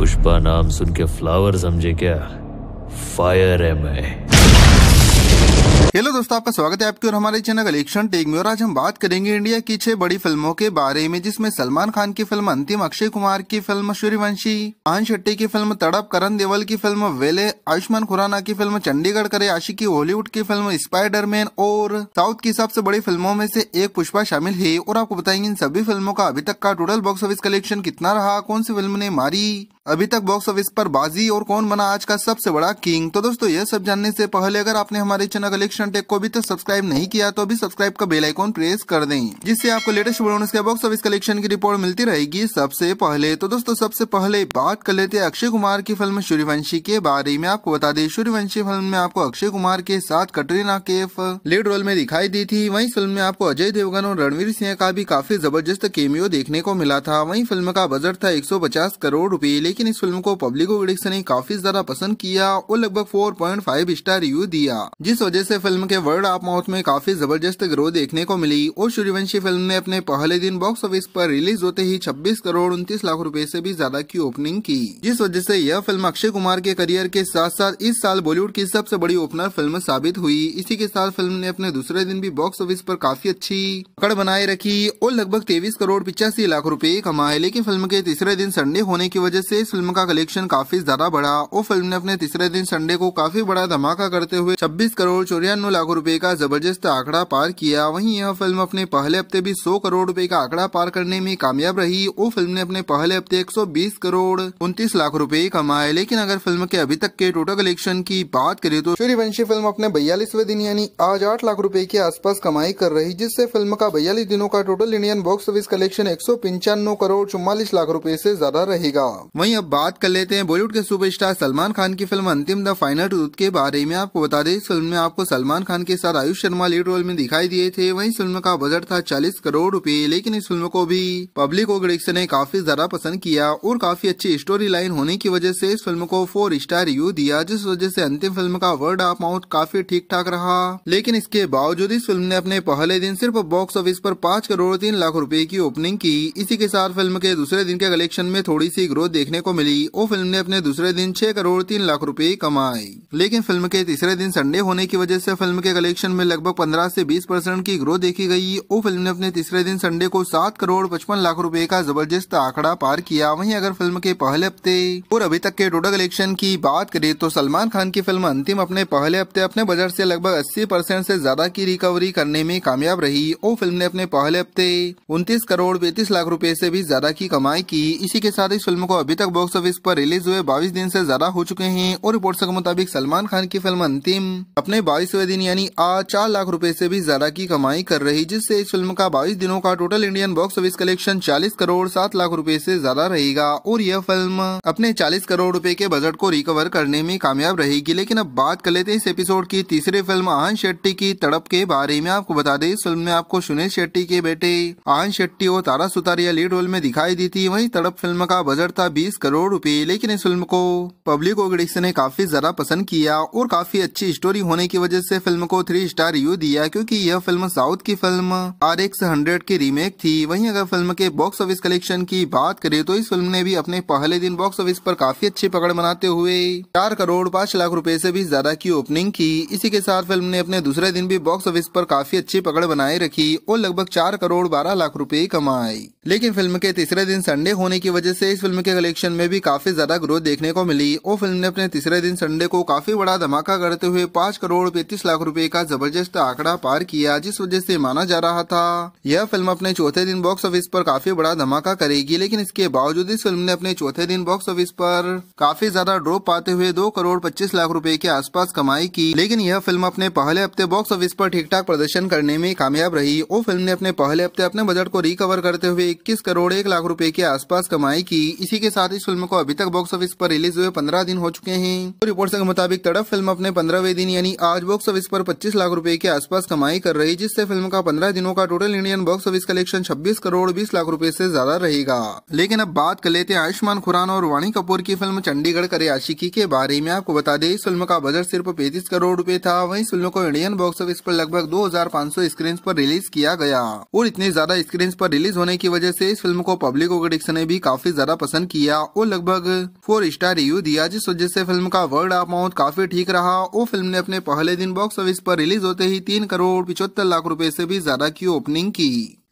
पुष्पा नाम सुन के फ्लावर समझे क्या फायर है मैं हेलो दोस्तों आपका स्वागत है आपके और हमारे चैनल कलेक्शन टेक में और आज हम बात करेंगे इंडिया की छह बड़ी फिल्मों के बारे में जिसमें सलमान खान की फिल्म अंतिम अक्षय कुमार की फिल्म सूर्यवंशी आन शेट्टी की फिल्म तड़प करण देवल की फिल्म वेले आयुष्मान खुराना की फिल्म चंडीगढ़ करे आशिकी हॉलीवुड की फिल्म स्पाइडर और साउथ की सबसे बड़ी फिल्मों में से एक पुष्पा शामिल है और आपको बताएंगे इन सभी फिल्मों का अभी तक का टोटल बॉक्स ऑफिस कलेक्शन कितना रहा कौन सी फिल्म ने मारी अभी तक बॉक्स ऑफिस पर बाजी और कौन बना आज का सबसे बड़ा किंग तो दोस्तों यह सब जानने से पहले अगर आपने हमारे चैनल कलेक्शन टेक को अभी तक सब्सक्राइब नहीं किया तो अभी सब्सक्राइब का बेल आइकॉन प्रेस कर दें जिससे आपको लेटेस्ट बोनस के बॉक्स ऑफिस कलेक्शन की रिपोर्ट मिलती रहेगी सबसे पहले तो दोस्तों सबसे पहले बात कर लेते अक्षय कुमार की फिल्म सूर्यवंशी के बारे में आपको बता दें सूर्यवंशी फिल्म में आपको अक्षय कुमार के साथ कटरीना केफ लीड रोल में दिखाई दी थी वही फिल्म में आपको अजय देवगन और रणवीर सिंह का भी काफी जबरदस्त केमियो देखने को मिला था वही फिल्म का बजट था एक करोड़ रूपए लेकिन लेकिन इस फिल्म को पब्लिक क्रिटिक्स ने काफी ज्यादा पसंद किया और लगभग 4.5 स्टार रिव्यू दिया जिस वजह से फिल्म के वर्ड ऑफ माउथ में काफी जबरदस्त ग्रोथ देखने को मिली और सूर्यवंशी फिल्म ने अपने पहले दिन बॉक्स ऑफिस पर रिलीज होते ही 26 करोड़ उनतीस लाख रूपए ऐसी भी ज्यादा की ओपनिंग की जिस वजह ऐसी यह फिल्म अक्षय कुमार के करियर के साथ साथ इस साल बॉलीवुड की सबसे बड़ी ओपनर फिल्म साबित हुई इसी के साथ फिल्म ने अपने दूसरे दिन भी बॉक्स ऑफिस आरोप काफी अच्छी पकड़ बनाए रखी और लगभग तेईस करोड़ पिचासी लाख रूपए कमाए लेकिन फिल्म के तीसरे दिन संडे होने की वजह से इस फिल्म का कलेक्शन काफी ज्यादा बढ़ा और फिल्म ने अपने तीसरे दिन संडे को काफी बड़ा धमाका करते हुए छब्बीस करोड़ चौरानवे लाख रूपए का जबरदस्त आंकड़ा पार किया वहीं यह फिल्म अपने पहले हफ्ते भी सौ करोड़ रूपए का आंकड़ा पार करने में कामयाब रही वो फिल्म ने अपने पहले हफ्ते एक करोड़ उनतीस लाख रूपए कमाए लेकिन अगर फिल्म के अभी तक के टोटल कलेक्शन की बात करे तो सूर्यवंशी फिल्म अपने बयालीसवे दिन यानी आज आठ लाख रूपए के आसपास कमाई कर रही जिससे फिल्म का बयालीस दिनों का total Indian box office collection एक करोड़ चौवालीस लाख रूपए ऐसी ज्यादा रहेगा वही वहीं अब बात कर लेते हैं बॉलीवुड के सुपरस्टार सलमान खान की फिल्म अंतिम द फाइनल ट्रूथ के बारे में आपको बता दें इस फिल्म में आपको सलमान खान के साथ आयुष शर्मा लीड रोल में दिखाई दिए थे वहीं फिल्म का बजट था 40 करोड़ रुपए लेकिन इस फिल्म को भी पब्लिक और ग्रिक्स ने काफी ज्यादा पसंद किया और काफी अच्छी स्टोरी लाइन होने की वजह ऐसी इस फिल्म को फोर स्टार रिव्यू दिया जिस वजह ऐसी अंतिम फिल्म का वर्ड ऑफ माउथ काफी ठीक ठाक रहा लेकिन इसके बावजूद इस फिल्म ने अपने पहले दिन सिर्फ बॉक्स ऑफिस आरोप पाँच करोड़ तीन लाख रूपए की ओपनिंग की इसी के साथ फिल्म के दूसरे दिन के कलेक्शन में थोड़ी सी ग्रोथ देखने देखने को मिली और फिल्म ने अपने दूसरे दिन छह करोड़ तीन लाख रूपए कमाए लेकिन फिल्म के तीसरे दिन संडे होने की वजह से फिल्म के कलेक्शन में लगभग पंद्रह से बीस परसेंट की ग्रोथ देखी गई वो फिल्म ने अपने तीसरे दिन संडे को सात करोड़ पचपन लाख रूपए का जबरदस्त आंकड़ा पार किया वही अगर फिल्म के पहले हफ्ते और अभी तक के टोटल कलेक्शन की बात करें तो सलमान खान की फिल्म अंतिम अपने पहले हफ्ते अपने बजट से लगभग अस्सी परसेंट ऐसी ज्यादा की रिकवरी करने में कामयाब रही वो फिल्म ने अपने पहले हफ्ते उनतीस करोड़ पैंतीस लाख रूपए से भी ज्यादा की कमाई की इसी के साथ इस फिल्म को अभी तक बॉक्स ऑफिस पर रिलीज हुए 22 दिन से ज्यादा हो चुके हैं और रिपोर्ट्स के मुताबिक सलमान खान की फिल्म अंतिम अपने बाईसवें दिन यानी आज चार लाख रुपए से भी ज्यादा की कमाई कर रही जिससे इस फिल्म का बाईस दिनों का total Indian box office collection चालीस करोड़ सात लाख रूपए ऐसी ज्यादा रहेगा और यह फिल्म अपने चालीस करोड़ रूपए के बजट को रिकवर करने में कामयाब रहेगी लेकिन अब बात कर लेते हैं इस एपिसोड की तीसरी फिल्म आहन शेट्टी की तड़प के बारे में आपको बता दें इस फिल्म में आपको सुनील शेट्टी के बेटे आहन शेट्टी और तारा सुतारिया लीड रोल में दिखाई दी थी वही तड़प फिल्म का बजट था बीस करोड़ रुपए लेकिन इस फिल्म को पब्लिक ऑडियंस ने काफी ज्यादा पसंद किया और काफी अच्छी स्टोरी होने की वजह से फिल्म को थ्री स्टार रिव्यू दिया क्योंकि यह फिल्म साउथ की फिल्म आर एक्स हंड्रेड की रीमेक थी वहीं अगर फिल्म के बॉक्स ऑफिस कलेक्शन की बात करें तो इस फिल्म ने भी अपने पहले दिन बॉक्स ऑफिस पर काफी अच्छी पकड़ बनाते हुए चार करोड़ पाँच लाख रूपए ऐसी भी ज्यादा की ओपनिंग की इसी के साथ फिल्म ने अपने दूसरे दिन भी बॉक्स ऑफिस पर काफी अच्छी पकड़ बनाए रखी और लगभग चार करोड़ बारह लाख रूपए कमाए लेकिन फिल्म के तीसरे दिन संडे होने की वजह से इस फिल्म के कलेक्शन में भी काफी ज्यादा ग्रोथ देखने को मिली और फिल्म ने अपने तीसरे दिन संडे को काफी बड़ा धमाका करते हुए पाँच करोड़ पैंतीस लाख रूपए का जबरदस्त आंकड़ा पार किया जिस वजह से माना जा रहा था यह फिल्म अपने चौथे दिन बॉक्स ऑफिस पर काफी बड़ा धमाका करेगी लेकिन इसके बावजूद इस फिल्म ने अपने चौथे दिन बॉक्स ऑफिस पर काफी ज्यादा ड्रॉप पाते हुए दो करोड़ पच्चीस लाख रूपए के आस कमाई की लेकिन यह फिल्म अपने पहले हफ्ते बॉक्स ऑफिस पर ठीक ठाक प्रदर्शन करने में कामयाब रही और फिल्म ने अपने पहले हफ्ते अपने बजट को रिकवर करते हुए इक्कीस करोड़ एक लाख रुपए के आसपास कमाई की इसी के साथ इस फिल्म को अभी तक बॉक्स ऑफिस पर रिलीज हुए पंद्रह दिन हो चुके हैं तो रिपोर्ट के मुताबिक तड़प फिल्म अपने पंद्रहवें दिन यानी आज बॉक्स ऑफिस पर 25 लाख रुपए के आसपास कमाई कर रही जिससे फिल्म का पंद्रह दिनों का total Indian box office collection छब्बीस करोड़ बीस लाख रूपए ऐसी ज्यादा रहेगा लेकिन अब बात कर लेते हैं आयुष्मान खुराना और वाणी कपूर की फिल्म चंडीगढ़ करे आशिकी के बारे में आपको बता दें इस फिल्म का बजट सिर्फ पैंतीस करोड़ रूपए था वही फिल्म को इंडियन बॉक्स ऑफिस आरोप लगभग 2500 स्क्रीन पर रिलीज किया गया और इतने ज्यादा स्क्रीन पर रिलीज होने की वजह वजह से इस फिल्म को पब्लिक को क्रिटिक्स ने भी काफी ज्यादा पसंद किया और लगभग फोर स्टार रिव्यू दिया जिस वजह से फिल्म का वर्ड ऑफ माउथ काफी ठीक रहा और फिल्म ने अपने पहले दिन बॉक्स ऑफिस पर रिलीज होते ही तीन करोड़ पिछहत्तर लाख रूपए से भी ज्यादा की ओपनिंग की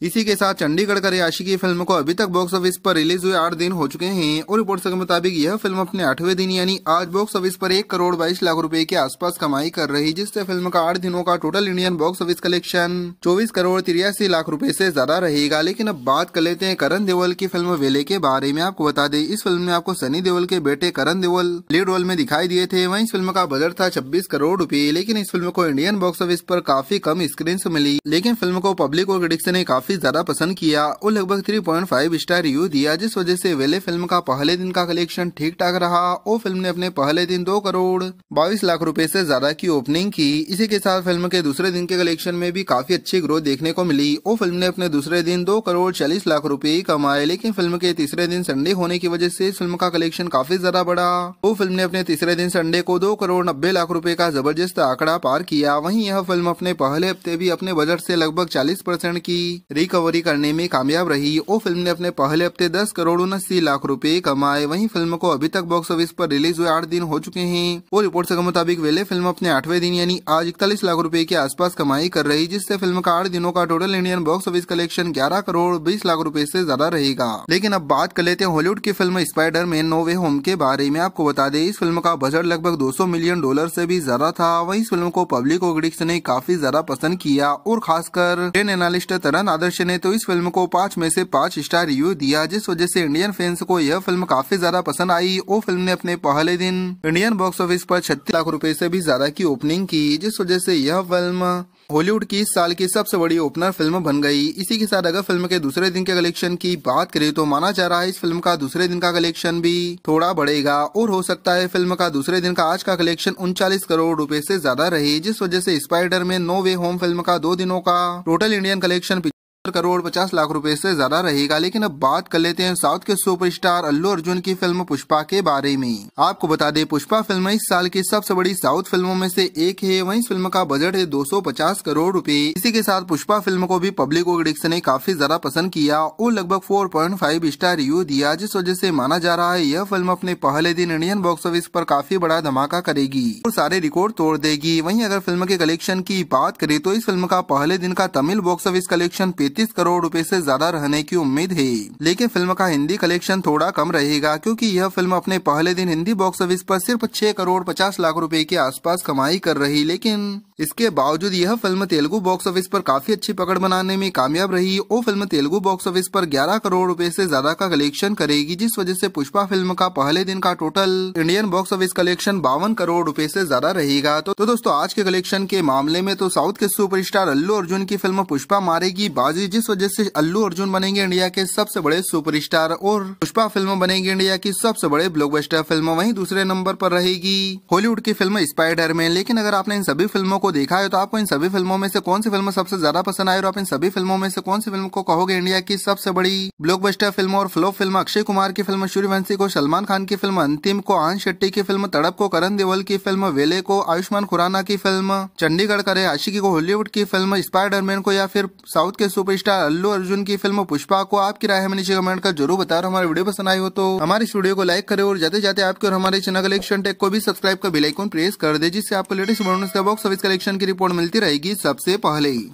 इसी के साथ चंडीगढ़ का रियाशी की फिल्म को अभी तक बॉक्स ऑफिस पर रिलीज हुए आठ दिन हो चुके हैं और रिपोर्ट के मुताबिक यह फिल्म अपने आठवें दिन यानी आज बॉक्स ऑफिस पर एक करोड़ बाईस लाख रुपए के आसपास कमाई कर रही जिससे फिल्म का आठ दिनों का total Indian box office collection चौबीस करोड़ तिरासी लाख रूपए ऐसी ज्यादा रहेगा लेकिन अब बात कर लेते हैं करण देवल की फिल्म वेले के बारे में आपको बता दें इस फिल्म में आपको सनी देवल के बेटे करण देवल लीड रोल में दिखाई दिए थे वही इस फिल्म का बजट था छब्बीस करोड़ रूपए लेकिन इस फिल्म को इंडियन बॉक्स ऑफिस आरोप काफी कम स्क्रीन मिली लेकिन फिल्म को पब्लिक और क्रिटिक्स ने काफी काफी ज्यादा पसंद किया और लगभग 3.5 स्टार रिव्यू दिया जिस वजह से वेले फिल्म का पहले दिन का कलेक्शन ठीक ठाक रहा और फिल्म ने अपने पहले दिन दो करोड़ बाईस लाख रूपए से ज्यादा की ओपनिंग की इसी के साथ फिल्म के दूसरे दिन के कलेक्शन में भी काफी अच्छी ग्रोथ देखने को मिली और फिल्म ने अपने दूसरे दिन दो करोड़ चालीस लाख रूपए कमाए लेकिन फिल्म के तीसरे दिन संडे होने की वजह ऐसी फिल्म का कलेक्शन काफी ज्यादा बढ़ा वो फिल्म ने अपने तीसरे दिन संडे को दो करोड़ नब्बे लाख रूपए का जबरदस्त आंकड़ा पार किया वहीं यह फिल्म अपने पहले हफ्ते भी अपने बजट से लगभग 40 परसेंट की रिकवरी करने में कामयाब रही वो फिल्म ने अपने पहले हफ्ते दस करोड़ उन्नासी लाख रूपए कमाए वहीं फिल्म को अभी तक बॉक्स ऑफिस पर रिलीज हुए आठ दिन हो चुके हैं और रिपोर्ट के मुताबिक वेले फिल्म अपने आठवें दिन यानी आज इकतालीस लाख रूपए के आसपास कमाई कर रही जिससे फिल्म का आठ दिनों का total Indian box office collection ग्यारह करोड़ बीस लाख रूपए ऐसी ज्यादा रहेगा लेकिन अब बात कर लेते हैं हॉलीवुड की film Spider Man No Way Home के बारे में आपको बता दें इस फिल्म का बजट लगभग 200 मिलियन डॉलर से भी ज्यादा था वहीं इस फिल्म को पब्लिक और क्रिटिक्स ने काफी ज्यादा पसंद किया और खासकर ट्रेन एनालिस्ट तरन आदर्श सदस्य ने तो इस फिल्म को पाँच में से पाँच स्टार रिव्यू दिया जिस वजह से इंडियन फैंस को यह फिल्म काफी ज्यादा पसंद आई और फिल्म ने अपने पहले दिन इंडियन बॉक्स ऑफिस पर छत्तीस लाख रूपए से भी ज्यादा की ओपनिंग की जिस वजह से यह फिल्म हॉलीवुड की इस साल की सबसे बड़ी ओपनर फिल्म बन गई इसी के साथ अगर फिल्म के दूसरे दिन के कलेक्शन की बात करें तो माना जा रहा है इस फिल्म का दूसरे दिन का कलेक्शन भी थोड़ा बढ़ेगा और हो सकता है फिल्म का दूसरे दिन का आज का कलेक्शन उनचालीस करोड़ रुपए से ज्यादा रहे जिस वजह से स्पाइडर में नो वे होम फिल्म का दो दिनों का टोटल इंडियन कलेक्शन करोड़ पचास लाख रुपए से ज्यादा रहेगा लेकिन अब बात कर लेते हैं साउथ के सुपरस्टार अल्लू अर्जुन की फिल्म पुष्पा के बारे में आपको बता दें पुष्पा फिल्म इस साल की सबसे बड़ी साउथ फिल्मों में से एक है वहीं फिल्म का बजट है 250 करोड़ रुपए इसी के साथ पुष्पा फिल्म को भी पब्लिक क्रिटिक्स ने काफी ज्यादा पसंद किया और लगभग 4.5 स्टार रिव्यू दिया जिस वजह से माना जा रहा है यह फिल्म अपने पहले दिन इंडियन बॉक्स ऑफिस पर काफी बड़ा धमाका करेगी और सारे रिकॉर्ड तोड़ देगी वहीं अगर फिल्म के कलेक्शन की बात करें तो इस फिल्म का पहले दिन का तमिल बॉक्स ऑफिस कलेक्शन पैंतीस 35 करोड़ रुपए से ज्यादा रहने की उम्मीद है लेकिन फिल्म का हिंदी कलेक्शन थोड़ा कम रहेगा क्योंकि यह फिल्म अपने पहले दिन हिंदी बॉक्स ऑफिस पर सिर्फ 6 करोड़ 50 लाख रुपए के आसपास कमाई कर रही लेकिन इसके बावजूद यह फिल्म तेलुगु बॉक्स ऑफिस पर काफी अच्छी पकड़ बनाने में कामयाब रही और फिल्म तेलुगु बॉक्स ऑफिस पर 11 करोड़ रुपए से ज्यादा का कलेक्शन करेगी जिस वजह से पुष्पा फिल्म का पहले दिन का total Indian box office collection बावन करोड़ रुपए से ज्यादा रहेगा तो, तो दोस्तों आज के कलेक्शन के मामले में तो साउथ के सुपर अल्लू अर्जुन की फिल्म पुष्पा मारेगी बाज अजीज जिस वजह से अल्लू अर्जुन बनेंगे इंडिया के सबसे बड़े सुपरस्टार और पुष्पा फिल्म बनेगी इंडिया की सबसे बड़े ब्लॉकबस्टर फिल्म वहीं दूसरे नंबर पर रहेगी हॉलीवुड की फिल्म स्पाइडर मैन लेकिन अगर आपने इन सभी फिल्मों को देखा है तो आपको इन सभी फिल्मों में से कौन सी फिल्म सबसे ज्यादा पसंद आई और आप इन सभी फिल्मों में से कौन सी फिल्म को कहोगे इंडिया की सबसे बड़ी ब्लॉकबस्टर फिल्म और फ्लो फिल्म अक्षय कुमार की फिल्म सूर्यवंशी को सलमान खान की फिल्म अंतिम को आन शेट्टी की फिल्म तड़प को करण देवल की फिल्म वेले को आयुष्मान खुराना की फिल्म चंडीगढ़ करे आशिकी को हॉलीवुड की फिल्म स्पाइडरमैन को या फिर साउथ के सुपर स्टार अल्लू अर्जुन की फिल्म पुष्पा को आपकी राय हमें नीचे कमेंट कर जरूर बता रहा हमारी वीडियो पसंद आई हो तो हमारे इस वीडियो को लाइक करे और जाते जाते आपके और हमारे चैनल कलेक्शन टेक को भी सब्सक्राइब कर बेलाइकॉन प्रेस कर दे जिससे आपको लेटेस्ट बॉक्स ऑफिस कलेक्शन की रिपोर्ट मिलती रहेगी सबसे पहले